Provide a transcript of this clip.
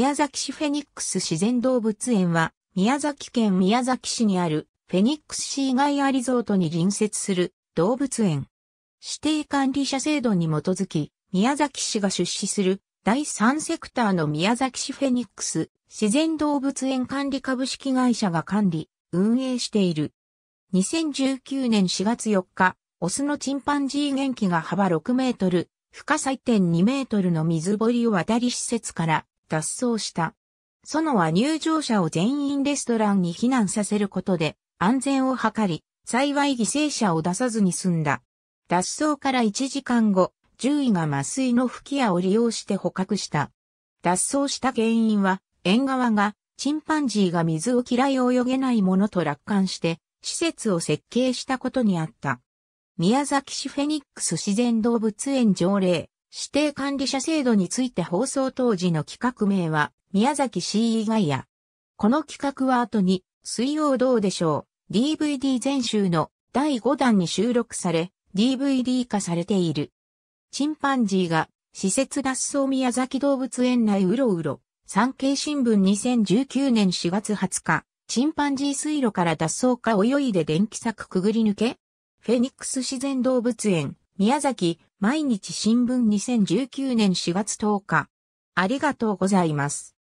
宮崎市フェニックス自然動物園は、宮崎県宮崎市にあるフェニックス市以外アリゾートに隣接する動物園。指定管理者制度に基づき、宮崎市が出資する第3セクターの宮崎市フェニックス自然動物園管理株式会社が管理、運営している。2019年4月4日、オスのチンパンジー元気が幅6メートル、深さ1.2メートルの水堀を渡り施設から脱走した。園は入場者を全員レストランに避難させることで安全を図り、幸い犠牲者を出さずに済んだ。脱走から1時間後、獣医が麻酔の吹き矢を利用して捕獲した。脱走した原因は、縁側がチンパンジーが水を嫌い泳げないものと楽観して、施設を設計したことにあった。宮崎市フェニックス自然動物園条例指定管理者制度について放送当時の企画名は、宮崎 CE ガイア。この企画は後に、水曜どうでしょう DVD 全集の第5弾に収録され、DVD 化されている。チンパンジーが施設脱走宮崎動物園内うろうろ。産経新聞2019年4月20日、チンパンジー水路から脱走か泳いで電気柵くぐり抜けフェニックス自然動物園、宮崎毎日新聞2019年4月10日。ありがとうございます。